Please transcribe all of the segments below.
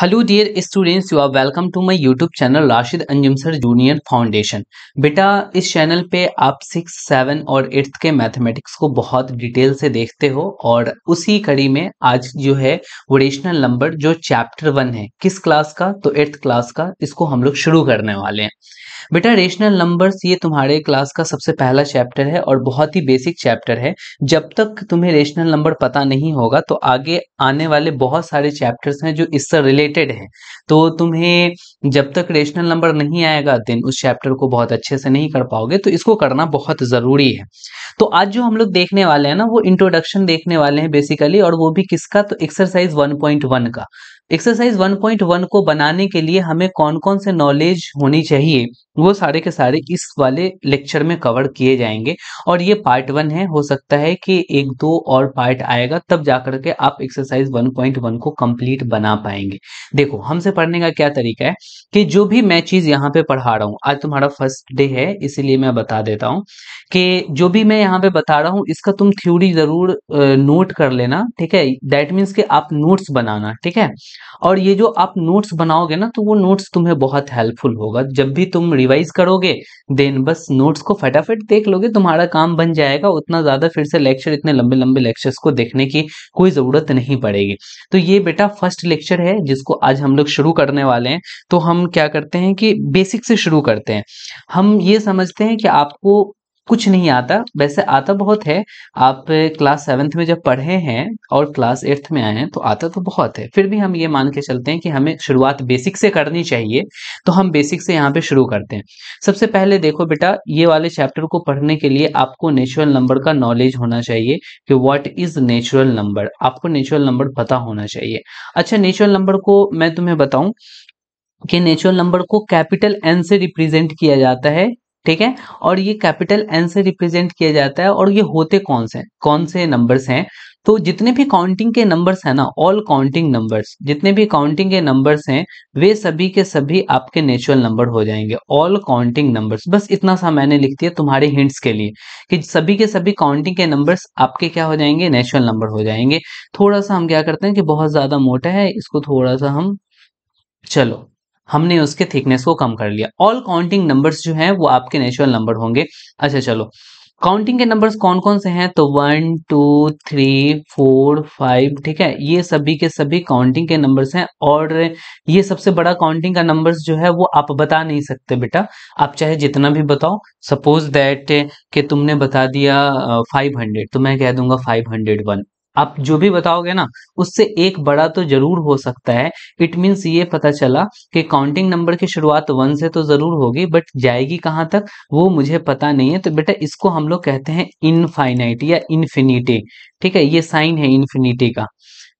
Hello dear students you are welcome to my youtube channel Rashid Anjum sir junior foundation बेटा इस channel पे आप six seven और eighth के मैथमेटिक्स को बहुत डिटेल से देखते हो और उसी कड़ी में आज जो है ओरेशनल नंबर जो चैप्टर वन है किस क्लास का तो एट्थ क्लास का इसको हम लोग शुरू करने वाले हैं बेटा रेशनल नंबर्स ये तुम्हारे क्लास का सबसे पहला चैप्टर है और बहुत ही बेसिक चैप्टर है जब तक तुम्हें रेशनल नंबर पता नहीं होगा तो आगे आने वाले बहुत सारे चैप्टर्स हैं जो इससे रिलेटेड है तो तुम्हें जब तक रेशनल नंबर नहीं आएगा दिन उस चैप्टर को बहुत अच्छे से नहीं कर पाओगे तो इसको करना बहुत ज़रूरी है तो आज जो हम लोग देखने वाले हैं ना वो इंट्रोडक्शन देखने वाले हैं बेसिकली और वो भी किसका तो एक्सरसाइज 1.1 का एक्सरसाइज 1.1 को बनाने के लिए हमें कौन कौन से नॉलेज होनी चाहिए वो सारे के सारे इस वाले लेक्चर में कवर किए जाएंगे और ये पार्ट वन है हो सकता है कि एक दो और पार्ट आएगा तब जाकर के आप एक्सरसाइज 1.1 को कंप्लीट बना पाएंगे देखो हमसे पढ़ने का क्या तरीका है कि जो भी मैं चीज यहाँ पे पढ़ा रहा हूँ आज तुम्हारा फर्स्ट डे है इसीलिए मैं बता देता हूँ कि जो भी मैं यहाँ पे बता रहा हूँ इसका तुम थ्योरी जरूर नोट कर लेना ठीक है दैट मीन्स कि आप नोट्स बनाना ठीक है और ये जो आप नोट्स बनाओगे ना तो वो नोट्स तुम्हें बहुत हेल्पफुल होगा जब भी तुम रिवाइज करोगे देन बस नोट्स को फटाफट देख लोगे तुम्हारा काम बन जाएगा उतना ज़्यादा फिर से लेक्चर इतने लंबे लंबे लेक्चर्स को देखने की कोई ज़रूरत नहीं पड़ेगी तो ये बेटा फर्स्ट लेक्चर है जिसको आज हम लोग शुरू करने वाले हैं तो हम क्या करते हैं कि बेसिक से शुरू करते हैं हम ये समझते हैं कि आपको कुछ नहीं आता वैसे आता बहुत है आप क्लास सेवन्थ में जब पढ़े हैं और क्लास एट्थ में आए हैं तो आता तो बहुत है फिर भी हम ये मान के चलते हैं कि हमें शुरुआत बेसिक से करनी चाहिए तो हम बेसिक से यहाँ पे शुरू करते हैं सबसे पहले देखो बेटा ये वाले चैप्टर को पढ़ने के लिए आपको नेचुरल नंबर का नॉलेज होना चाहिए कि वॉट इज नेचुरल नंबर आपको नेचुरल नंबर पता होना चाहिए अच्छा नेचुरल नंबर को मैं तुम्हें बताऊं कि नेचुरल नंबर को कैपिटल एन से रिप्रेजेंट किया जाता है ठीक है और ये कैपिटल एन से रिप्रेजेंट किया जाता है और ये होते कौन से कौन से नंबर्स हैं तो जितने भी काउंटिंग के नंबर्स हैं ना ऑल काउंटिंग नंबर्स जितने भी काउंटिंग के नंबर्स हैं वे सभी के सभी आपके नेचुरल नंबर हो जाएंगे ऑल काउंटिंग नंबर्स बस इतना सा मैंने लिख दिया तुम्हारे हिंट्स के लिए कि सभी के सभी काउंटिंग के नंबर्स आपके क्या हो जाएंगे नेचुरल नंबर हो जाएंगे थोड़ा सा हम क्या करते हैं कि बहुत ज्यादा मोटा है इसको थोड़ा सा हम चलो हमने उसके थिकनेस को कम कर लिया ऑल काउंटिंग नंबर्स जो हैं वो आपके नेचुरल नंबर होंगे अच्छा चलो काउंटिंग के नंबर्स कौन कौन से हैं तो one two three four five ठीक है ये सभी के सभी काउंटिंग के नंबर्स हैं और ये सबसे बड़ा काउंटिंग का नंबर्स जो है वो आप बता नहीं सकते बेटा आप चाहे जितना भी बताओ सपोज दैट कि तुमने बता दिया फाइव uh, हंड्रेड तो मैं कह दूंगा फाइव हंड्रेड वन आप जो भी बताओगे ना उससे एक बड़ा तो जरूर हो सकता है इट मीन्स ये पता चला कि काउंटिंग नंबर की शुरुआत वन से तो जरूर होगी बट जाएगी कहाँ तक वो मुझे पता नहीं है तो बेटा इसको हम लोग कहते हैं इनफाइनाइट या इन्फिनिटी ठीक है ये साइन है इन्फिनिटी का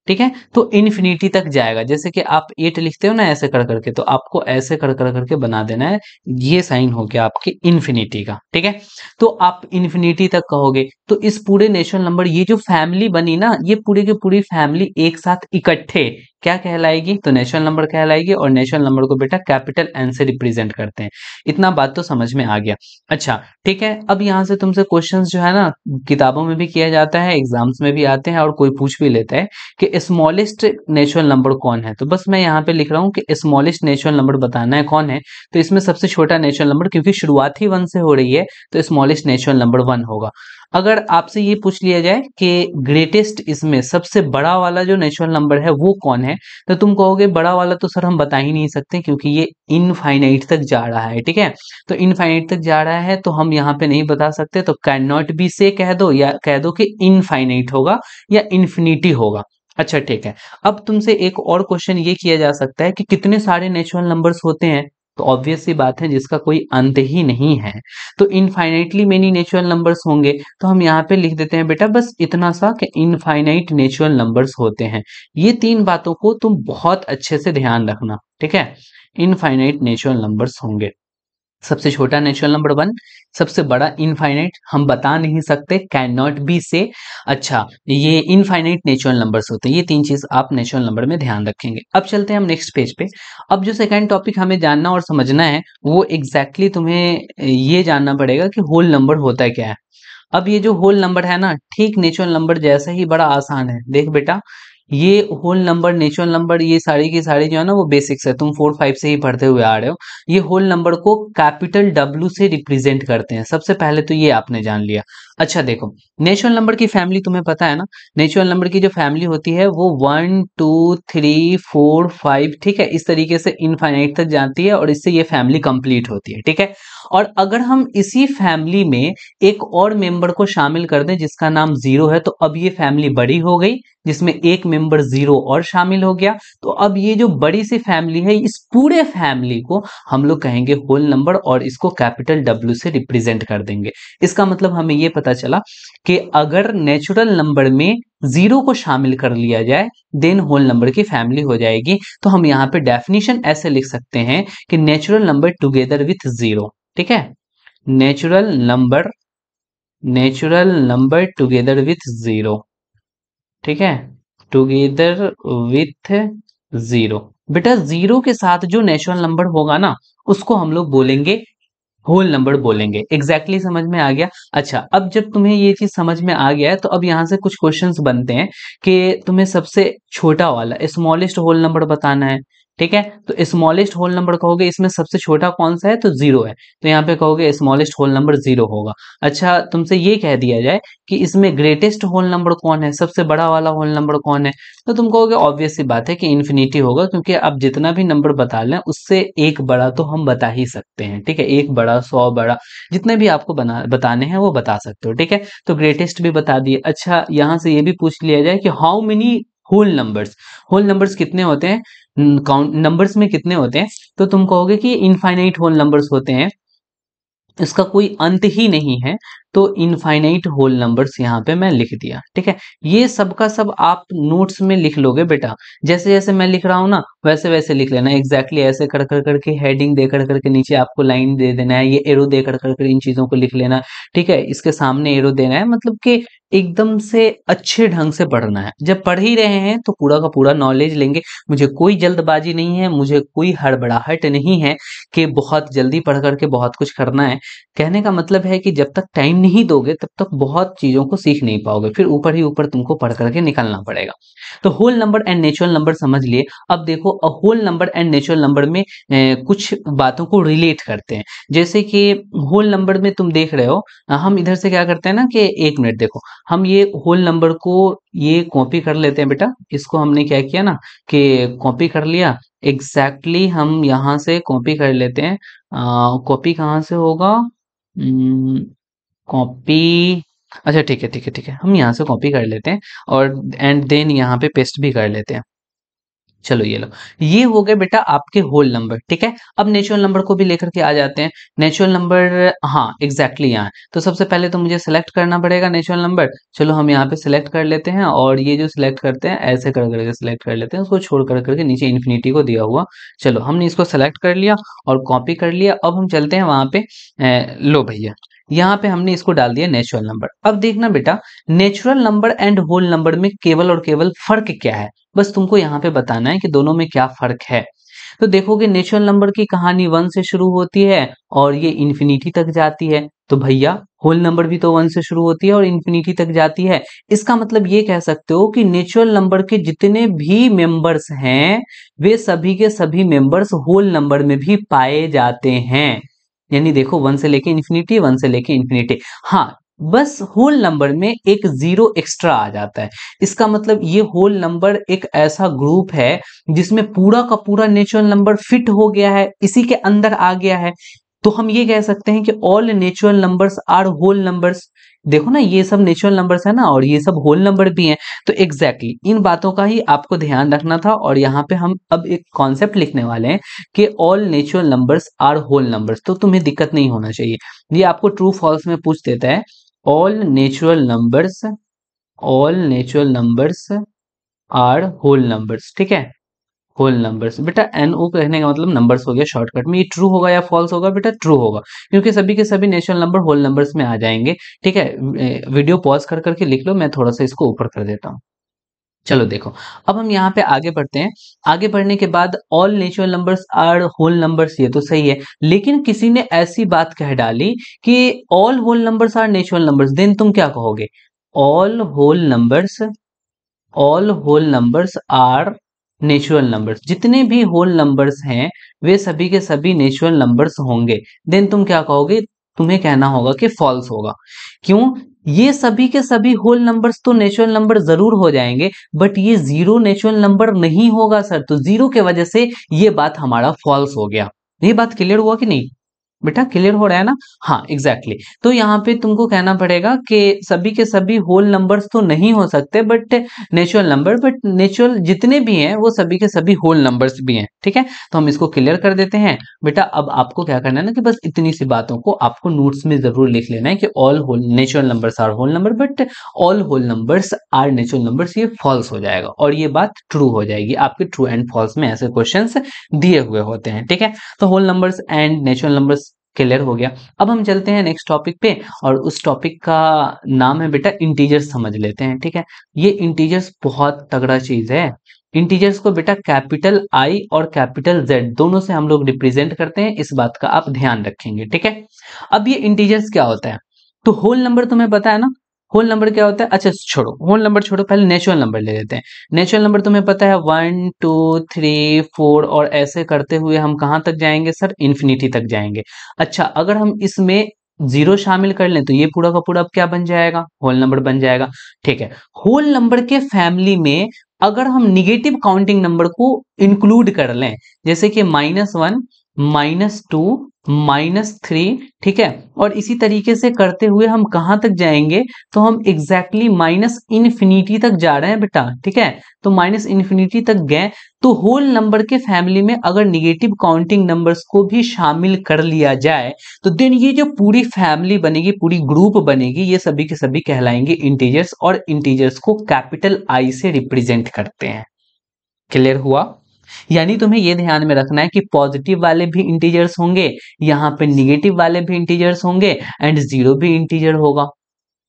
ठीक है तो इन्फिनिटी तक जाएगा जैसे कि आप एट लिखते हो ना ऐसे कर करके तो आपको ऐसे कर कर करके बना देना है ये साइन हो गया आपके इन्फिनिटी का ठीक है तो आप इन्फिनिटी तक कहोगे तो इस पूरे नेशनल नंबर ये जो फैमिली बनी ना ये पूरे के पूरी फैमिली एक साथ इकट्ठे क्या कहलाएगी तो नेशनल नंबर कहलाएगी और नेशनल नंबर को बेटा कैपिटल एन से रिप्रेजेंट करते हैं इतना बात तो समझ में आ गया अच्छा ठीक है अब यहाँ से तुमसे क्वेश्चंस जो है ना किताबों में भी किया जाता है एग्जाम्स में भी आते हैं और कोई पूछ भी लेता है कि स्मॉलेस्ट नेशनल नंबर कौन है तो बस मैं यहाँ पे लिख रहा हूँ कि स्मॉलेस्ट नेशनल नंबर बताना है कौन है तो इसमें सबसे छोटा नेशनल नंबर क्योंकि शुरुआत ही वन से हो रही है तो स्मॉलेस्ट नेशनल नंबर वन होगा अगर आपसे ये पूछ लिया जाए कि ग्रेटेस्ट इसमें सबसे बड़ा वाला जो नेचुरल नंबर है वो कौन है तो तुम कहोगे बड़ा वाला तो सर हम बता ही नहीं सकते क्योंकि ये इनफाइनाइट तक जा रहा है ठीक है तो इनफाइनाइट तक जा रहा है तो हम यहाँ पे नहीं बता सकते तो कैन नॉट बी से कह दो या कह दो कि इनफाइनाइट होगा या इन्फिनिटी होगा अच्छा ठीक है अब तुमसे एक और क्वेश्चन ये किया जा सकता है कि कितने सारे नेचुरल नंबर्स होते हैं तो ऑब्वियस सी बात है जिसका कोई अंत ही नहीं है तो इनफाइनाइटली मेनी नेचुरल नंबर्स होंगे तो हम यहाँ पे लिख देते हैं बेटा बस इतना सा कि इनफाइनाइट नेचुरल नंबर्स होते हैं ये तीन बातों को तुम बहुत अच्छे से ध्यान रखना ठीक है इनफाइनाइट नेचुरल नंबर्स होंगे सबसे छोटा नेचुरल नंबर वन सबसे बड़ा इनफाइनाइट हम बता नहीं सकते कैन नॉट बी से अच्छा ये इनफाइनाइट नेचुरल नंबर्स होते हैं ये तीन चीज आप नेचुरल नंबर में ध्यान रखेंगे अब चलते हैं हम नेक्स्ट पेज पे अब जो सेकंड टॉपिक हमें जानना और समझना है वो एग्जैक्टली exactly तुम्हें ये जानना पड़ेगा कि होल नंबर होता है क्या है अब ये जो होल नंबर है ना ठीक नेचुरल नंबर जैसा ही बड़ा आसान है देख बेटा ये होल नंबर नेचुरल नंबर ये सारी की सारी जो है ना वो बेसिक्स है तुम फोर फाइव से ही पढ़ते हुए आ रहे हो ये होल नंबर को कैपिटल डब्ल्यू से रिप्रेजेंट करते हैं सबसे पहले तो ये आपने जान लिया अच्छा देखो नेचुरल नंबर की फैमिली तुम्हें पता है ना नेचुरल नंबर की जो फैमिली होती है वो one two three four five ठीक है इस तरीके से इनफाइनाइट तक जाती है और इससे ये फैमिली कंप्लीट होती है ठीक है और अगर हम इसी फैमिली में एक और मेंबर को शामिल कर दें जिसका नाम जीरो है तो अब ये फैमिली बड़ी हो गई जिसमें एक मेंबर जीरो और शामिल हो गया तो अब ये जो बड़ी सी फैमिली है इस पूरे फैमिली को हम लोग कहेंगे होल नंबर और इसको कैपिटल डब्ल्यू से रिप्रेजेंट कर देंगे इसका मतलब हमें ये पता पता चला कि अगर नेचुरल नंबर में जीरो को शामिल कर लिया जाए देन होल नंबर की फैमिली हो जाएगी तो हम यहाँ पे डेफिनेशन ऐसे लिख सकते हैं कि natural number together with zero ठीक है natural number natural number together with zero ठीक है टुगेदर विथ जीरो बेटा जीरो के साथ जो नेचुरल नंबर होगा ना उसको हम लोग बोलेंगे होल नंबर बोलेंगे एग्जैक्टली exactly समझ में आ गया अच्छा अब जब तुम्हें ये चीज समझ में आ गया है तो अब यहाँ से कुछ क्वेश्चंस बनते हैं कि तुम्हें सबसे छोटा वाला स्मॉलेस्ट होल नंबर बताना है ठीक है तो स्मॉलेस्ट होल नंबर कहोगे इसमें सबसे छोटा कौन सा है तो जीरो है तो यहाँ पे कहोगे स्मॉलेस्ट होल नंबर जीरो होगा अच्छा तुमसे ये कह दिया जाए कि इसमें ग्रेटेस्ट होल नंबर कौन है सबसे बड़ा वाला होल नंबर कौन है तो तुम कहोगे ऑब्वियस सी बात है कि इन्फिनिटी होगा क्योंकि अब जितना भी नंबर बता लें उससे एक बड़ा तो हम बता ही सकते हैं ठीक है एक बड़ा सौ बड़ा जितने भी आपको बना बताने हैं वो बता सकते हो ठीक है तो ग्रेटेस्ट भी बता दिए अच्छा यहाँ से ये भी पूछ लिया जाए कि how many whole numbers whole numbers कितने होते हैं काउंट नंबर्स में कितने होते हैं तो तुम कहोगे कि इनफाइनाइट होल नंबर्स होते हैं इसका कोई अंत ही नहीं है तो इनफाइनाइट होल नंबर्स यहाँ पे मैं लिख दिया ठीक है ये सब का सब आप नोट्स में लिख लोगे बेटा जैसे जैसे मैं लिख रहा हूँ ना वैसे वैसे लिख लेना एग्जैक्टली exactly ऐसे कर कर करके हेडिंग दे कर करके नीचे आपको लाइन दे देना है ये एरो दे कर करके इन चीजों को लिख लेना ठीक है इसके सामने एरो देना है मतलब कि एकदम से अच्छे ढंग से पढ़ना है जब पढ़ ही रहे हैं तो पूरा का पूरा नॉलेज लेंगे मुझे कोई जल्दबाजी नहीं है मुझे कोई हड़बड़ाहट नहीं है कि बहुत जल्दी पढ़ करके बहुत कुछ करना है कहने का मतलब है कि जब तक टाइम नहीं दोगे तब तक बहुत चीज़ों को सीख नहीं पाओगे फिर ऊपर ही ऊपर तुमको पढ़ करके निकलना पड़ेगा तो whole number and natural number समझ लिए अब देखो अ whole number and natural number में ए, कुछ बातों को रिलेट करते हैं जैसे कि होल नंबर में तुम देख रहे हो हम इधर से क्या करते हैं ना कि एक मिनट देखो हम ये होल नंबर को ये कॉपी कर लेते हैं बेटा इसको हमने क्या किया ना कि कॉपी कर लिया एग्जैक्टली exactly हम यहाँ से कॉपी कर लेते हैं कॉपी कहाँ से होगा कॉपी hmm, अच्छा ठीक है ठीक है ठीक है हम यहाँ से कॉपी कर लेते हैं और एंड देन यहाँ पे पेस्ट भी कर लेते हैं चलो ये लो ये हो गए बेटा आपके होल नंबर ठीक है अब नेचुरल नंबर को भी लेकर के आ जाते हैं नेचुरल नंबर हाँ एग्जैक्टली यहाँ तो सबसे पहले तो मुझे सिलेक्ट करना पड़ेगा नेचुरल नंबर चलो हम यहाँ पे सिलेक्ट कर लेते हैं और ये जो सिलेक्ट करते हैं ऐसे कर करके सिलेक्ट कर लेते हैं उसको छोड़ कर करके नीचे इन्फिनिटी को दिया हुआ चलो हमने इसको सेलेक्ट कर लिया और कॉपी कर लिया अब हम चलते हैं वहाँ पे लो भैया यहाँ पे हमने इसको डाल दिया नेचुरल नंबर अब देखना बेटा natural number and whole number में केवल और केवल फर्क क्या है बस तुमको यहाँ पे बताना है कि दोनों में क्या फर्क है तो देखोगे नेचुरल नंबर की कहानी वन से शुरू होती है और ये इन्फिनिटी तक जाती है तो भैया होल नंबर भी तो वन से शुरू होती है और इन्फिनिटी तक जाती है इसका मतलब ये कह सकते हो कि नेचुरल नंबर के जितने भी मेंबर्स हैं वे सभी के सभी मेंबर्स होल नंबर में भी पाए जाते हैं यानी देखो वन से लेके इन्फिनिटी वन से लेके इन्फिनिटी हाँ बस होल नंबर में एक जीरो एक्स्ट्रा आ जाता है इसका मतलब ये होल नंबर एक ऐसा ग्रुप है जिसमें पूरा का पूरा नेचुरल नंबर फिट हो गया है इसी के अंदर आ गया है तो हम ये कह सकते हैं कि all natural numbers are whole numbers देखो ना ये सब नेचुरल नंबर्स है ना और ये सब होल नंबर भी हैं तो एग्जैक्टली exactly, इन बातों का ही आपको ध्यान रखना था और यहाँ पे हम अब एक कॉन्सेप्ट लिखने वाले हैं कि all natural numbers are whole numbers तो तुम्हें दिक्कत नहीं होना चाहिए ये आपको ट्रू फॉल्स में पूछ देता है all natural numbers all natural numbers are whole numbers ठीक है होल नंबर्स बेटा एन ओ कहने का मतलब नंबर्स हो गया शॉर्टकट में ये ट्रू होगा या फॉल्स होगा बेटा ट्रू होगा क्योंकि सभी के सभी नेचुरल नंबर होल नंबर्स में आ जाएंगे ठीक है वीडियो पॉज कर करके लिख लो मैं थोड़ा सा इसको ऊपर कर देता हूँ चलो देखो अब हम यहाँ पे आगे बढ़ते हैं आगे बढ़ने के बाद all natural numbers are whole numbers ये तो सही है लेकिन किसी ने ऐसी बात कह डाली कि all whole numbers are natural numbers then तुम क्या कहोगे all whole numbers all whole numbers are natural numbers जितने भी होल नंबर्स हैं वे सभी के सभी नेचुरल नंबर्स होंगे देन तुम क्या कहोगे तुम्हें कहना होगा कि फॉल्स होगा क्यों ये सभी के सभी होल नंबर्स तो नेचुरल नंबर जरूर हो जाएंगे बट ये जीरो नेचुरल नंबर नहीं होगा सर तो जीरो के वजह से ये बात हमारा फॉल्स हो गया ये बात क्लियर हुआ कि नहीं बेटा क्लियर हो रहा है ना हाँ एग्जैक्टली exactly. तो यहाँ पे तुमको कहना पड़ेगा कि सभी के सभी होल नंबर्स तो नहीं हो सकते but natural number but natural जितने भी हैं वो सभी के सभी होल नंबर्स भी हैं ठीक है तो हम इसको क्लियर कर देते हैं बेटा अब आपको क्या करना है ना कि बस इतनी सी बातों को आपको नोट्स में जरूर लिख लेना है कि all whole natural numbers are whole number but all whole numbers are natural numbers ये फॉल्स हो जाएगा और ये बात ट्रू हो जाएगी आपके ट्रू एंड फॉल्स में ऐसे क्वेश्चन दिए हुए होते हैं ठीक है तो whole numbers and natural numbers clear हो गया अब हम चलते हैं नेक्स्ट टॉपिक पे और उस टॉपिक का नाम है बेटा इंटीजर्स समझ लेते हैं ठीक है ये इंटीजर्स बहुत तगड़ा चीज है इंटीजर्स को बेटा कैपिटल आई और कैपिटल जेड दोनों से हम लोग रिप्रेजेंट करते हैं इस बात का आप ध्यान रखेंगे ठीक है अब ये इंटीजर्स क्या होता है तो होल नंबर तुम्हें पता है ना होल नंबर क्या होता है अच्छा छोड़ो होल नंबर छोड़ो पहले नेचुरल नंबर ले लेते हैं नेचुरल नंबर तुम्हें पता है वन टू थ्री फोर और ऐसे करते हुए हम कहाँ तक जाएंगे सर इन्फिनिटी तक जाएंगे अच्छा अगर हम इसमें जीरो शामिल कर लें तो ये पूरा का पूरा अब क्या बन जाएगा होल नंबर बन जाएगा ठीक है होल नंबर के फैमिली में अगर हम निगेटिव काउंटिंग नंबर को इंक्लूड कर लें जैसे कि minus one minus two minus three ठीक है और इसी तरीके से करते हुए हम कहाँ तक जाएंगे तो हम एग्जैक्टली माइनस इन्फिनिटी तक जा रहे हैं बेटा ठीक है तो माइनस इन्फिनिटी तक गए तो होल नंबर के फैमिली में अगर निगेटिव काउंटिंग नंबर्स को भी शामिल कर लिया जाए तो देन ये जो पूरी फैमिली बनेगी पूरी ग्रुप बनेगी ये सभी के सभी कहलाएंगे इंटीजर्स और इंटीजर्स को कैपिटल आई से रिप्रेजेंट करते हैं क्लियर हुआ यानी तुम्हें यह ध्यान में रखना है कि पॉजिटिव वाले भी इंटीजर्स होंगे यहाँ पे निगेटिव वाले भी इंटीजर्स होंगे एंड जीरो भी इंटीजर होगा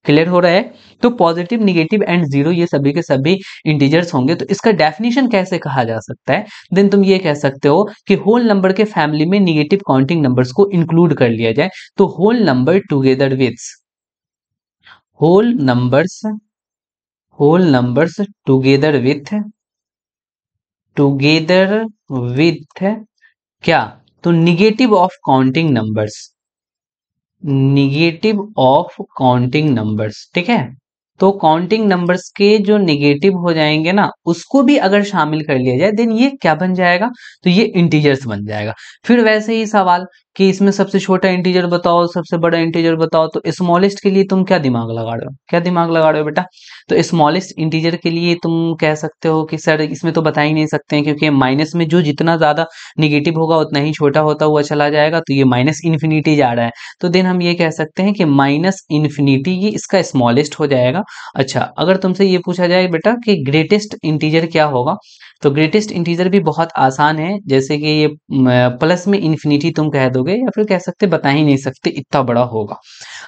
क्लियर हो रहा है तो पॉजिटिव निगेटिव एंड जीरो ये सभी के सभी इंटीजर्स होंगे तो इसका डेफिनेशन कैसे कहा जा सकता है देन तुम ये कह सकते हो कि होल नंबर के फैमिली में निगेटिव काउंटिंग नंबर्स को इंक्लूड कर लिया जाए तो whole number together with whole numbers whole numbers together with together with क्या तो negative of counting numbers negative of counting numbers ठीक है तो काउंटिंग नंबर्स के जो निगेटिव हो जाएंगे ना उसको भी अगर शामिल कर लिया जाए देन ये क्या बन जाएगा तो ये इंटीजर्स बन जाएगा फिर वैसे ही सवाल कि इसमें सबसे छोटा इंटीजर बताओ सबसे बड़ा इंटीजर बताओ तो स्मॉलेस्ट के लिए तुम क्या दिमाग लगा रहे हो क्या दिमाग लगा रहे हो बेटा तो स्मॉलेस्ट इंटीजर के लिए तुम कह सकते हो कि सर इसमें तो बता ही नहीं सकते हैं क्योंकि माइनस में जो जितना ज्यादा निगेटिव होगा उतना ही छोटा होता हुआ चला जाएगा तो ये माइनस इन्फिनिटी जा रहा है तो देन हम ये कह सकते हैं कि माइनस इन्फिनिटी ये इसका स्मॉलेस्ट हो जाएगा अच्छा अगर तुमसे ये पूछा जाए बेटा कि ग्रेटेस्ट इंटीजर क्या होगा तो ग्रेटेस्ट इंटीजर भी बहुत आसान है जैसे कि ये प्लस में इन्फिनिटी तुम कह दोगे या फिर कह सकते बता ही नहीं सकते इतना बड़ा होगा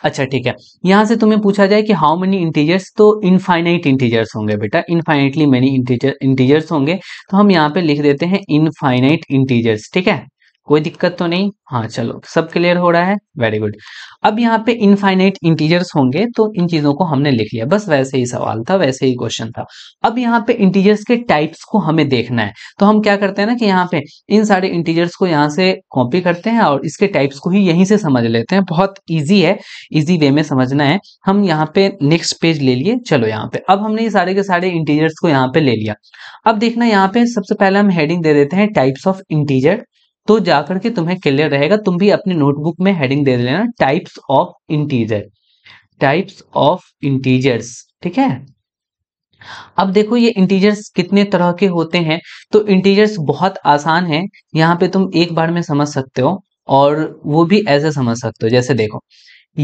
अच्छा ठीक है यहाँ से तुम्हें पूछा जाए कि हाउ मेनी इंटीजर्स तो इनफाइनाइट इंटीजर्स होंगे बेटा इनफाइनाइटली मेनी इंटीजर इंटीजर्स होंगे तो हम यहाँ पे लिख देते हैं इनफाइनाइट इंटीजर्स ठीक है कोई दिक्कत तो नहीं हाँ चलो सब क्लियर हो रहा है वेरी गुड अब यहाँ पे इनफाइनाइट इंटीजर्स होंगे तो इन चीजों को हमने लिख लिया बस वैसे ही सवाल था वैसे ही क्वेश्चन था अब यहाँ पे इंटीजर्स के टाइप्स को हमें देखना है तो हम क्या करते हैं ना कि यहाँ पे इन सारे इंटीजर्स को यहाँ से कॉपी करते हैं और इसके टाइप्स को ही यहीं से समझ लेते हैं बहुत ईजी है ईजी वे में समझना है हम यहाँ पे नेक्स्ट पेज ले लिए चलो यहाँ पे अब हमने ये सारे के सारे इंटीजर्स को यहाँ पे ले लिया अब देखना यहाँ पे सबसे पहले हम हेडिंग दे देते हैं टाइप्स ऑफ इंटीजर तो जाकर के तुम्हें क्लियर रहेगा तुम भी अपने नोटबुक में हेडिंग दे लेना types of integer types of integers ठीक है अब देखो ये इंटीजर्स कितने तरह के होते हैं तो इंटीजर्स बहुत आसान है यहाँ पे तुम एक बार में समझ सकते हो और वो भी ऐसे समझ सकते हो जैसे देखो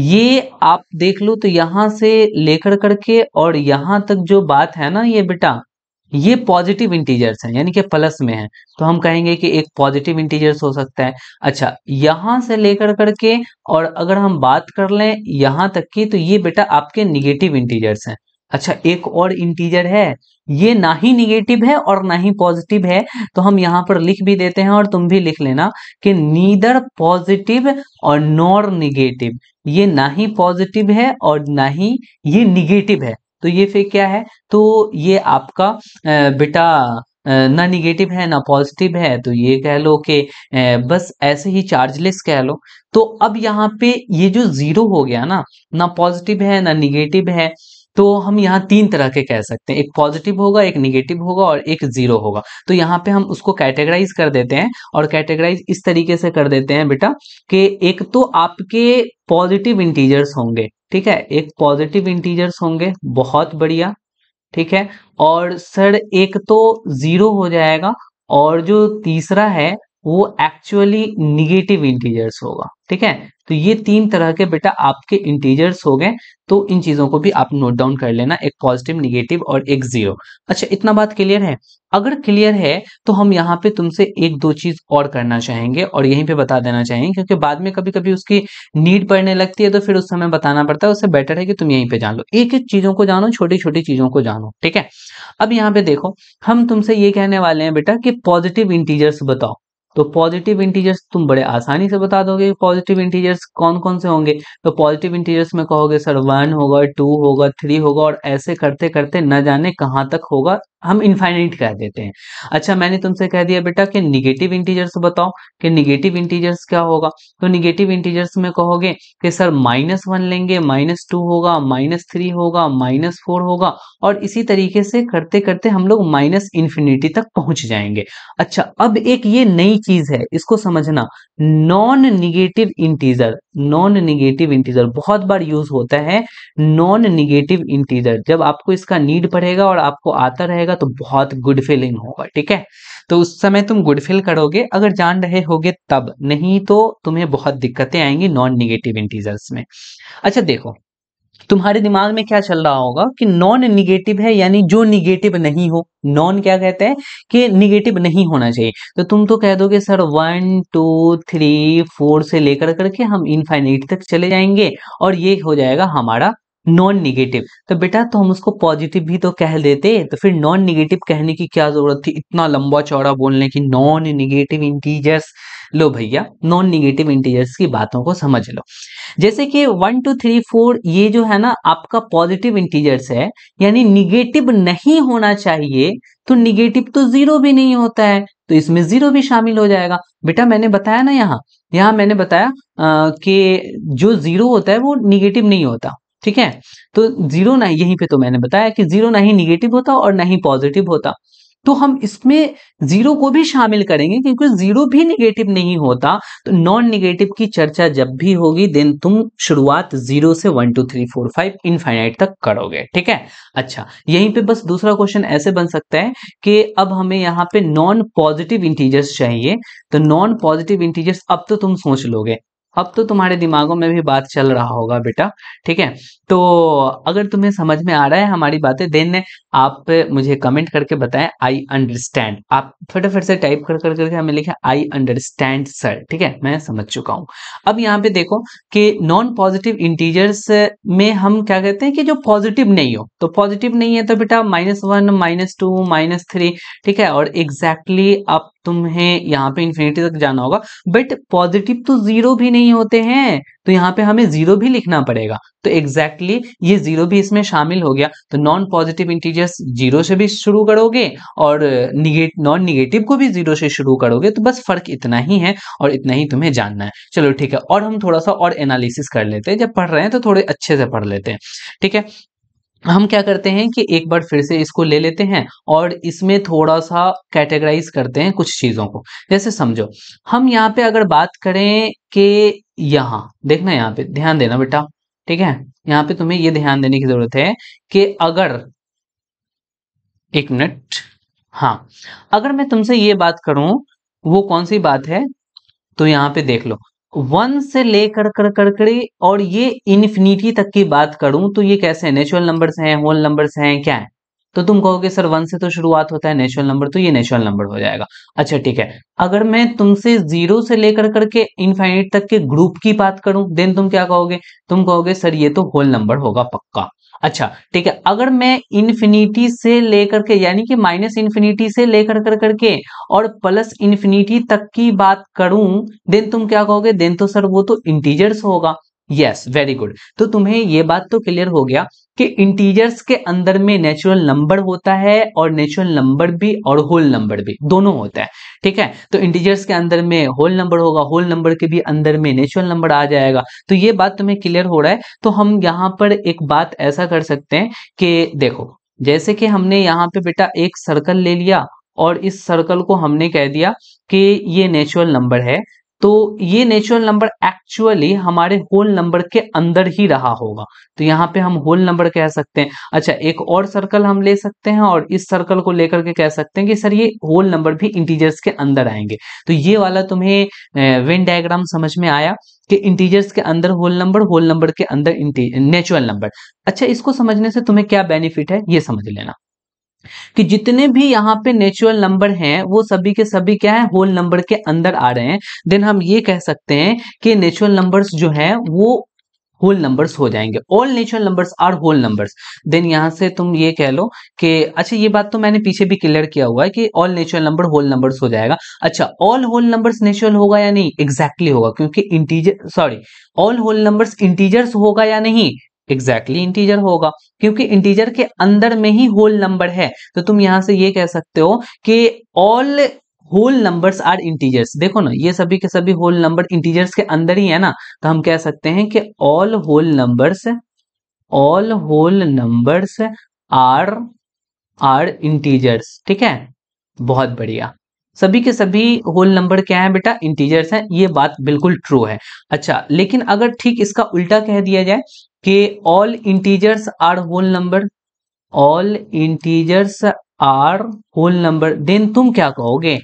ये आप देख लो तो यहां से लेकर करके और यहां तक जो बात है ना ये बेटा ये पॉजिटिव इंटीजर्स हैं यानी कि प्लस में हैं तो हम कहेंगे कि एक पॉजिटिव इंटीजर्स हो सकता है अच्छा यहां से लेकर करके और अगर हम बात कर लें यहां तक की तो ये बेटा आपके निगेटिव इंटीजर्स हैं अच्छा एक और इंटीजर है ये ना ही निगेटिव है और ना ही पॉजिटिव है तो हम यहाँ पर लिख भी देते हैं और तुम भी लिख लेना कि नीदर पॉजिटिव और नॉर निगेटिव ये ना ही पॉजिटिव है और ना ही ये निगेटिव है तो ये फिर क्या है तो ये आपका बेटा ना निगेटिव है ना पॉजिटिव है तो ये कह लो कि बस ऐसे ही चार्जलेस कह लो तो अब यहाँ पे ये जो जीरो हो गया ना ना पॉजिटिव है ना निगेटिव है तो हम यहाँ तीन तरह के कह सकते हैं एक पॉजिटिव होगा एक निगेटिव होगा और एक जीरो होगा तो यहाँ पे हम उसको कैटेगराइज कर देते हैं और कैटेगराइज इस तरीके से कर देते हैं बेटा कि एक तो आपके पॉजिटिव इंटीजर्स होंगे ठीक है एक पॉजिटिव इंटीजर्स होंगे बहुत बढ़िया ठीक है और सर एक तो जीरो हो जाएगा और जो तीसरा है वो एक्चुअली निगेटिव इंटीजर्स होगा ठीक है तो ये तीन तरह के बेटा आपके इंटीजर्स हो गए तो इन चीजों को भी आप नोट डाउन कर लेना एक पॉजिटिव निगेटिव और एक जीरो अच्छा इतना बात क्लियर है अगर क्लियर है तो हम यहाँ पे तुमसे एक दो चीज और करना चाहेंगे और यहीं पे बता देना चाहेंगे क्योंकि बाद में कभी कभी उसकी नीड पड़ने लगती है तो फिर उस समय बताना पड़ता है उससे बेटर है कि तुम यहीं पे जान लो एक एक चीजों को जानो छोटी छोटी चीजों को जानो ठीक है अब यहाँ पे देखो हम तुमसे ये कहने वाले हैं बेटा कि पॉजिटिव इंटीजर्स बताओ तो पॉजिटिव इंटीजर्स तुम बड़े आसानी से बता दोगे पॉजिटिव इंटीजर्स कौन कौन से होंगे तो पॉजिटिव इंटीजर्स में कहोगे सर वन होगा टू होगा थ्री होगा और ऐसे करते करते न जाने कहाँ तक होगा हम इनफाइनाइट कह देते हैं अच्छा मैंने तुमसे कह दिया बेटा कि निगेटिव इंटीजर्स बताओ कि निगेटिव इंटीजर्स क्या होगा तो निगेटिव इंटीजर्स में कहोगे कि सर माइनस वन लेंगे माइनस टू होगा माइनस थ्री होगा माइनस फोर होगा और इसी तरीके से करते करते हम लोग माइनस इन्फिनिटी तक पहुंच जाएंगे अच्छा अब एक ये नई चीज है इसको समझना non negative integer non negative integer बहुत बार यूज होता है नॉन निगेटिव इंटीजर जब आपको इसका नीड पड़ेगा और आपको आता रहेगा तो बहुत गुड फीलिंग होगा ठीक है तो उस समय तुम गुड फील करोगे अगर जान रहे होगे तब नहीं तो तुम्हें बहुत दिक्कतें आएंगी नॉन निगेटिव इंटीजर्स में अच्छा देखो तुम्हारे दिमाग में क्या चल रहा होगा कि नॉन निगेटिव है यानी जो निगेटिव नहीं हो नॉन क्या कहते हैं कि निगेटिव नहीं होना चाहिए तो तुम तो कह दोगे sir one two three four से लेकर करके हम इनफाइनिट तक चले जाएंगे और ये हो जाएगा हमारा नॉन निगेटिव तो बेटा तो हम उसको पॉजिटिव भी तो कह देते तो फिर नॉन निगेटिव कहने की क्या जरूरत थी इतना लंबा चौड़ा बोलने की नॉन निगेटिव इंटीजर्स लो भैया नॉन निगेटिव इंटीजर्स की बातों को समझ लो जैसे कि वन टू थ्री फोर ये जो है ना आपका पॉजिटिव इंटीजर्स है यानी निगेटिव नहीं होना चाहिए तो निगेटिव तो जीरो भी नहीं होता है तो इसमें जीरो भी शामिल हो जाएगा बेटा मैंने बताया ना यहाँ यहाँ मैंने बताया कि जो जीरो होता है वो निगेटिव नहीं होता ठीक है तो जीरो ना यहीं पे तो मैंने बताया कि जीरो ना ही निगेटिव होता और ना ही पॉजिटिव होता तो हम इसमें जीरो को भी शामिल करेंगे क्योंकि जीरो भी निगेटिव नहीं होता तो नॉन निगेटिव की चर्चा जब भी होगी देन तुम शुरुआत जीरो से one two three four five infinite तक करोगे ठीक है अच्छा यहीं पे बस दूसरा क्वेश्चन ऐसे बन सकता है कि अब हमें यहाँ पे नॉन पॉजिटिव इंटीजर्स चाहिए तो नॉन पॉजिटिव इंटीजर्स अब तो तुम सोच लोगे अब तो तुम्हारे दिमागों में भी बात चल रहा होगा बेटा ठीक है तो अगर तुम्हें समझ में आ रहा है हमारी बातें देन आप मुझे कमेंट करके बताएं आई अंडरस्टैंड आप फटाफट से टाइप कर कर करके हमें लिखा आई अंडरस्टैंड सर ठीक है मैं समझ चुका हूं अब यहाँ पे देखो कि नॉन पॉजिटिव इंटीजर्स में हम क्या कहते हैं कि जो पॉजिटिव नहीं हो तो पॉजिटिव नहीं है तो बेटा minus one minus two minus three ठीक है और एग्जैक्टली exactly आप तुम्हें यहाँ पे इन्फिनिटी तक जाना होगा बट पॉजिटिव तो जीरो भी नहीं होते हैं तो यहाँ पे हमें जीरो भी लिखना पड़ेगा तो एग्जैक्टली exactly ये जीरो भी इसमें शामिल हो गया तो नॉन पॉजिटिव इंटीजर्स जीरो से भी शुरू करोगे और नॉन निगेटिव को भी जीरो से शुरू करोगे तो बस फर्क इतना ही है और इतना ही तुम्हें जानना है चलो ठीक है और हम थोड़ा सा और एनालिसिस कर लेते हैं जब पढ़ रहे हैं तो थोड़े अच्छे से पढ़ लेते हैं ठीक है हम क्या करते हैं कि एक बार फिर से इसको ले लेते हैं और इसमें थोड़ा सा कैटेगराइज करते हैं कुछ चीज़ों को जैसे समझो हम यहाँ पे अगर बात करें कि यहाँ देखना यहाँ पे ध्यान देना बेटा ठीक है यहाँ पे तुम्हें ये ध्यान देने की ज़रूरत है कि अगर एक मिनट हाँ अगर मैं तुमसे ये बात करूं वो कौन सी बात है तो यहाँ पे देख लो वन से लेकर कर कर और ये इन्फिनिटी तक की बात करूं तो ये कैसे नेचुरल नंबर्स हैं होल नंबर्स हैं क्या है तो तुम कहोगे सर वन से तो शुरुआत होता है नेचुरल नंबर तो ये नेचुरल नंबर हो जाएगा अच्छा ठीक है अगर मैं तुमसे जीरो से लेकर करके इनफाइनिट तक के ग्रुप की बात करूं देन तुम क्या कहोगे तुम कहोगे सर ये तो होल नंबर होगा पक्का अच्छा ठीक है अगर मैं इन्फिनिटी से लेकर के यानी कि माइनस इन्फिनिटी से लेकर कर करके और प्लस इन्फिनिटी तक की बात करूं देन तुम क्या कहोगे देन तो सर वो तो इंटीजर्स होगा यस वेरी गुड तो तुम्हें ये बात तो क्लियर हो गया कि इंटीजर्स के अंदर में नेचुरल नंबर होता है और नेचुरल नंबर भी और होल नंबर भी दोनों होता है ठीक है तो इंटीजर्स के अंदर में होल नंबर होगा होल नंबर के भी अंदर में नेचुरल नंबर आ जाएगा तो ये बात तुम्हें क्लियर हो रहा है तो हम यहाँ पर एक बात ऐसा कर सकते हैं कि देखो जैसे कि हमने यहाँ पे बेटा एक सर्कल ले लिया और इस सर्कल को हमने कह दिया कि ये नेचुरल नंबर है तो ये नेचुरल नंबर एक्चुअली हमारे होल नंबर के अंदर ही रहा होगा तो यहाँ पे हम होल नंबर कह सकते हैं अच्छा एक और सर्कल हम ले सकते हैं और इस सर्कल को लेकर के कह सकते हैं कि सर ये होल नंबर भी इंटीजर्स के अंदर आएंगे तो ये वाला तुम्हें वेन डायग्राम समझ में आया कि इंटीजर्स के अंदर होल नंबर होल नंबर के अंदर नेचुरल नंबर अच्छा इसको समझने से तुम्हें क्या बेनिफिट है ये समझ लेना कि जितने भी यहाँ पे नेचुरल नंबर हैं वो सभी के सभी क्या है होल नंबर के अंदर आ रहे हैं देन हम ये कह सकते हैं कि नेचुरल नंबर्स जो है वो होल नंबर्स हो जाएंगे all natural numbers are whole numbers then यहाँ से तुम ये कह लो कि अच्छा ये बात तो मैंने पीछे भी क्लियर किया हुआ है कि all natural number whole numbers हो जाएगा अच्छा ऑल होल नंबर्स नेचुरल होगा या नहीं एग्जैक्टली exactly होगा क्योंकि integer sorry all whole numbers integers होगा या नहीं एग्जैक्टली exactly इंटीजर होगा क्योंकि इंटीजर के अंदर में ही होल नंबर है तो तुम यहां से ये कह सकते हो कि all whole numbers are integers देखो ना ये सभी के सभी होल नंबर इंटीजर्स के अंदर ही है ना तो हम कह सकते हैं कि all whole numbers all whole numbers are are integers ठीक है बहुत बढ़िया सभी के सभी होल नंबर क्या है बेटा इंटीजर्स हैं ये बात बिल्कुल ट्रू है अच्छा लेकिन अगर ठीक इसका उल्टा कह दिया जाए कि all integers are whole number all integers are whole number then तुम क्या कहोगे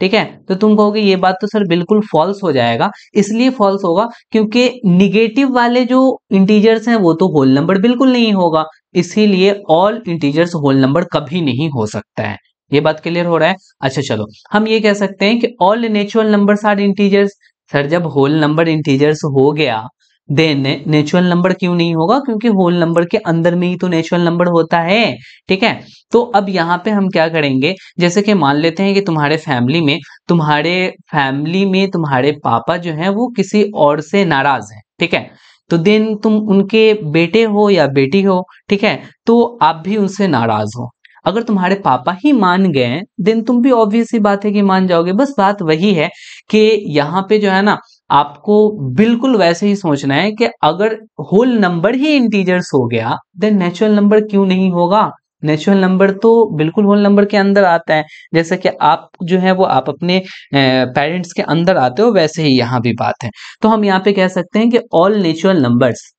ठीक है तो तुम कहोगे ये बात तो सर बिल्कुल फॉल्स हो जाएगा इसलिए फॉल्स होगा क्योंकि निगेटिव वाले जो इंटीजर्स हैं वो तो होल नंबर बिल्कुल नहीं होगा इसीलिए ऑल इंटीजर्स होल नंबर कभी नहीं हो सकता है ये बात क्लियर हो रहा है अच्छा चलो हम ये कह सकते हैं कि all natural numbers are integers sir जब होल नंबर इंटीजर्स हो गया देन नेचुरल नंबर क्यों नहीं होगा क्योंकि होल नंबर के अंदर में ही तो नेचुरल नंबर होता है ठीक है तो अब यहाँ पे हम क्या करेंगे जैसे कि मान लेते हैं कि तुम्हारे फैमिली में तुम्हारे फैमिली में तुम्हारे पापा जो है वो किसी और से नाराज है ठीक है तो देन तुम उनके बेटे हो या बेटी हो ठीक है तो आप भी उनसे नाराज हो अगर तुम्हारे पापा ही मान गए देन तुम भी ऑब्वियस ही बात है कि मान जाओगे बस बात वही है कि यहाँ पे जो है ना आपको बिल्कुल वैसे ही सोचना है कि अगर होल नंबर ही इंटीजर्स हो गया देन नेचुरल नंबर क्यों नहीं होगा नेचुरल नंबर तो बिल्कुल होल नंबर के अंदर आता है जैसे कि आप जो है वो आप अपने पेरेंट्स के अंदर आते हो वैसे ही यहां भी बात है तो हम यहाँ पे कह सकते हैं कि all natural numbers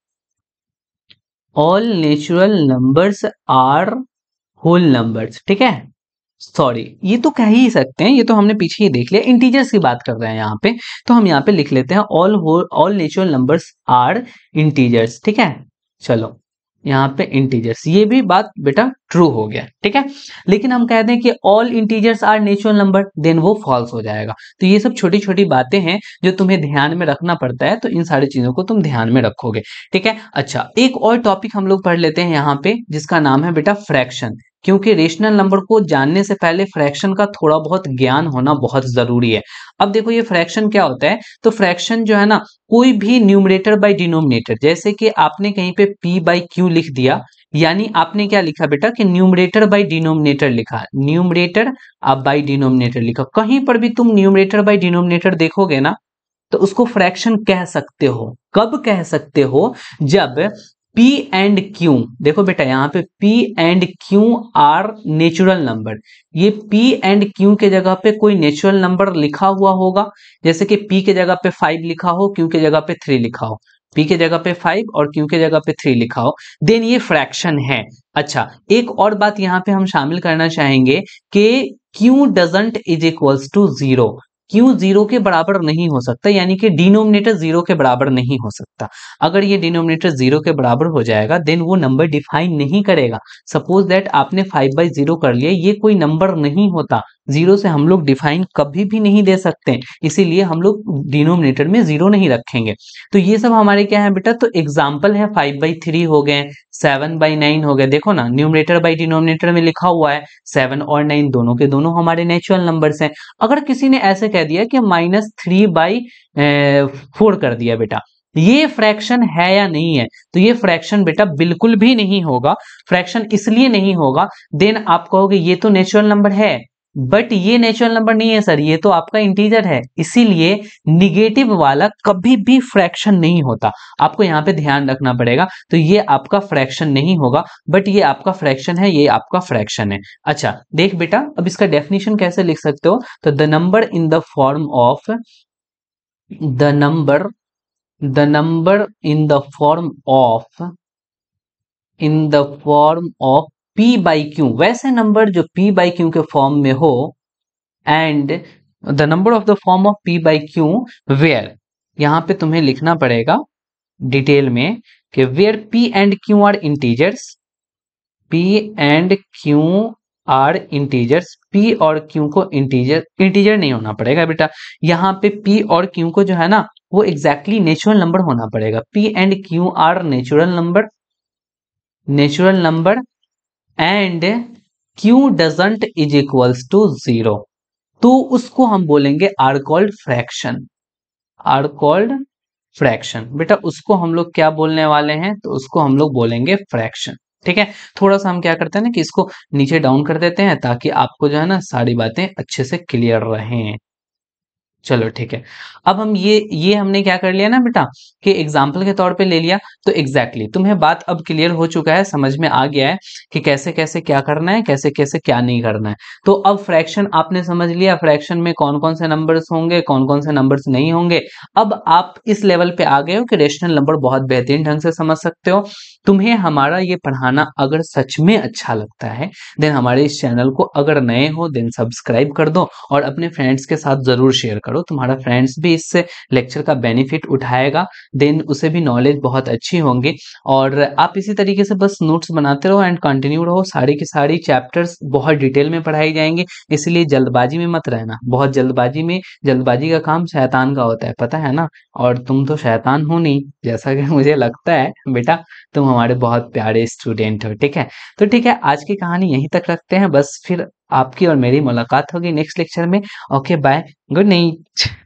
all natural numbers are whole numbers ठीक है सॉरी ये तो कह ही सकते हैं ये तो हमने पीछे ही देख लिया इंटीजर्स की बात कर रहे हैं यहाँ पे तो हम यहाँ पे लिख लेते हैं all all natural numbers are integers ठीक है चलो यहाँ पे इंटीजर्स ये भी बात बेटा ट्रू हो गया ठीक है लेकिन हम कह दें कि all integers are natural number then वो फॉल्स हो जाएगा तो ये सब छोटी छोटी बातें हैं जो तुम्हें ध्यान में रखना पड़ता है तो इन सारी चीजों को तुम ध्यान में रखोगे ठीक है अच्छा एक और टॉपिक हम लोग पढ़ लेते हैं यहाँ पे जिसका नाम है बेटा फ्रैक्शन क्योंकि रेशनल नंबर को जानने से पहले फ्रैक्शन का थोड़ा बहुत ज्ञान होना बहुत जरूरी है अब देखो ये फ्रैक्शन क्या होता है तो फ्रैक्शन जो है ना कोई भी न्यूमरेटर बाय डिनोमिनेटर जैसे कि आपने कहीं पे पी बाई क्यू लिख दिया यानी आपने क्या लिखा बेटा कि न्यूमरेटर बाय डिनोमिनेटर लिखा न्यूमरेटर आप बाय डिनोमिनेटर लिखा कहीं पर भी तुम न्यूमरेटर बाय डिनोमिनेटर देखोगे ना तो उसको फ्रैक्शन कह सकते हो कब कह सकते हो जब पी एंड क्यू देखो बेटा यहाँ पे P and Q are natural number ये पी एंड क्यू के जगह पे कोई नेचुरल नंबर लिखा हुआ होगा जैसे कि पी के जगह पे फाइव लिखा हो Q के जगह पे थ्री लिखा हो पी के जगह पे फाइव और Q के जगह पे थ्री लिखा हो देन ये फ्रैक्शन है अच्छा एक और बात यहाँ पे हम शामिल करना चाहेंगे कि Q doesn't is equals to zero Q zero के बराबर नहीं हो सकता यानी कि डिनोमिनेटर जीरो के बराबर नहीं हो सकता अगर ये डिनोमिनेटर जीरो के बराबर हो जाएगा देन वो नंबर डिफाइन नहीं करेगा सपोज दैट आपने फाइव बाई जीरो कर लिया ये कोई नंबर नहीं होता जीरो से हम लोग डिफाइन कभी भी नहीं दे सकते इसीलिए हम लोग डिनोमिनेटर में जीरो नहीं रखेंगे तो ये सब हमारे क्या है बेटा तो एग्जाम्पल है फाइव बाई थ्री हो गए सेवन बाई नाइन हो गए देखो ना न्यूमिनेटर बाई डिनोमिनेटर में लिखा हुआ है सेवन और नाइन दोनों के दोनों हमारे नेचुरल नंबर हैं अगर किसी ने ऐसे कह दिया कि माइनस थ्री बाई फोर कर दिया बेटा ये फ्रैक्शन है या नहीं है तो ये फ्रैक्शन बेटा बिल्कुल भी नहीं होगा फ्रैक्शन इसलिए नहीं होगा देन आप कहोगे ये तो नेचुरल नंबर है बट ये नेचुरल नंबर नहीं है सर ये तो आपका इंटीजर है इसीलिए निगेटिव वाला कभी भी फ्रैक्शन नहीं होता आपको यहाँ पे ध्यान रखना पड़ेगा तो ये आपका फ्रैक्शन नहीं होगा बट ये आपका फ्रैक्शन है ये आपका फ्रैक्शन है अच्छा देख बेटा अब इसका डेफिनेशन कैसे लिख सकते हो तो the number in the form of the number the number in the form of in the form of P by Q वैसे नंबर जो पी बाई क्यू के फॉर्म में हो and the number of the form of P by Q where यहाँ पे तुम्हें लिखना पड़ेगा डिटेल में कि where P and Q are integers P and Q are integers P और क्यू को इंटीजर इंटीजर नहीं होना पड़ेगा बेटा यहाँ पे पी और क्यू को जो है ना वो एग्जैक्टली नेचुरल नंबर होना पड़ेगा P and Q are natural number natural number and Q doesn't is equals to zero तो उसको हम बोलेंगे are called fraction are called fraction बेटा उसको हम लोग क्या बोलने वाले हैं तो उसको हम लोग बोलेंगे फ्रैक्शन ठीक है थोड़ा सा हम क्या करते हैं ना कि इसको नीचे डाउन कर देते हैं ताकि आपको जो है ना सारी बातें अच्छे से क्लियर रहें चलो ठीक है अब हम ये ये हमने क्या कर लिया ना बेटा कि एग्जाम्पल के तौर पे ले लिया तो एग्जैक्टली exactly, तुम्हें बात अब क्लियर हो चुका है समझ में आ गया है कि कैसे कैसे क्या करना है कैसे कैसे क्या नहीं करना है तो अब फ्रैक्शन आपने समझ लिया फ्रैक्शन में कौन कौन से नंबर्स होंगे कौन कौन से नंबर्स नहीं होंगे अब आप इस लेवल पे आ गए हो कि रेशनल नंबर बहुत बेहतरीन ढंग से समझ सकते हो तुम्हें हमारा ये पढ़ाना अगर सच में अच्छा लगता है देन हमारे इस चैनल को अगर नए हो देन सब्सक्राइब कर दो और अपने फ्रेंड्स के साथ जरूर शेयर करो करो तुम्हारा फ्रेंड्स भी इस लेक्चर का बेनिफिट उठाएगा देन उसे भी नॉलेज बहुत अच्छी होंगी और आप इसी तरीके से बस नोट्स बनाते रहो एंड कंटिन्यू रहो सारी की सारी चैप्टर्स बहुत डिटेल में पढ़ाई जाएंगे इसलिए जल्दबाजी में मत रहना बहुत जल्दबाजी में जल्दबाजी का काम शैतान का होता है पता है ना और तुम तो शैतान हो नहीं जैसा कि मुझे लगता है बेटा तुम हमारे बहुत प्यारे स्टूडेंट हो ठीक है तो ठीक है आज की कहानी यहीं तक रखते हैं बस फिर आपकी और मेरी मुलाकात होगी नेक्स्ट लेक्चर में ओके बाय गुड नाइट